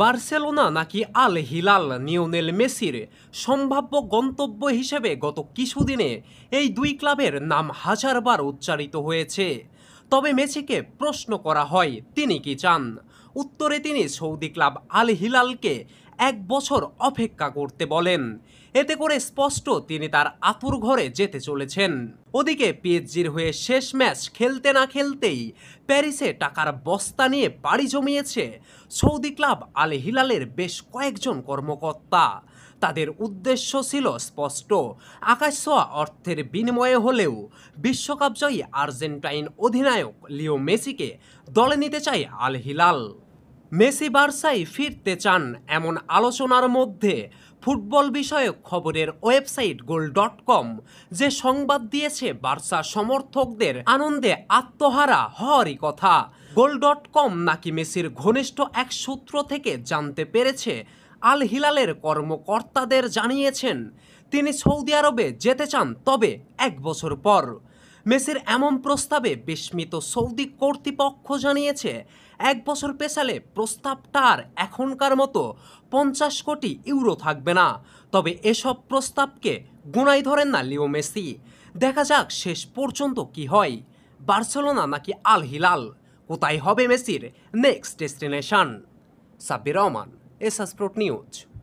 Barcelona নাকি Al Hilal নিওনেল মেসির সম্ভাব্য গন্তব্য হিসেবে গত কিছুদিনে এই দুই ক্লাবের নাম হাজারবার উচ্চারিত হয়েছে তবে মেসিকে প্রশ্ন করা হয় তিনি কি চান উত্তরে তিনি সৌদি ক্লাব আল হিলালকে এক বছর অপেক্ষা করতে বলেন এতে করে স্পষ্ট তিনি তার আপুর ঘরে যেতে চলেছেন ওদিকে পিএচজির হয়ে শেষ ম্যাচ খেলতে না খেলতেই প্যারিসে টাকার বস্তা নিয়ে পাড়ি জমিয়েছে সৌদি ক্লাব আলে হিলালের বেশ কয়েকজন কর্মকর্তা তাদের উদ্দেশ্য ছিল স্পষ্ট আকাশ অর্থের বিনিময়ে হলেও বিশ্বকাপ জয়ী আর্জেন্টাইন অধিনায়ক লিও মেসিকে দলে নিতে চায় আল হিলাল মেসি বার্সায় ফিরতে চান এমন আলোচনার মধ্যে ফুটবল বিষয়ক খবরের ওয়েবসাইট গোল ডট কম যে সংবাদ দিয়েছে বার্সা সমর্থকদের আনন্দে আত্মহারা হওয়ারই কথা গোল ডট কম নাকি মেসির ঘনিষ্ঠ এক সূত্র থেকে জানতে পেরেছে আল হিলালের কর্মকর্তাদের জানিয়েছেন তিনি সৌদি আরবে যেতে চান তবে এক বছর পর মেসির এমন প্রস্তাবে বিস্মিত সৌদি কর্তৃপক্ষ জানিয়েছে এক বছর পেছালে প্রস্তাবটার এখনকার মতো পঞ্চাশ কোটি ইউরো থাকবে না তবে এসব প্রস্তাবকে গুণাই ধরেন না লিও মেসি দেখা যাক শেষ পর্যন্ত কি হয় বার্সেলোনা নাকি আল হিলাল কোথায় হবে মেসির next destination Sabbir Rahman sports news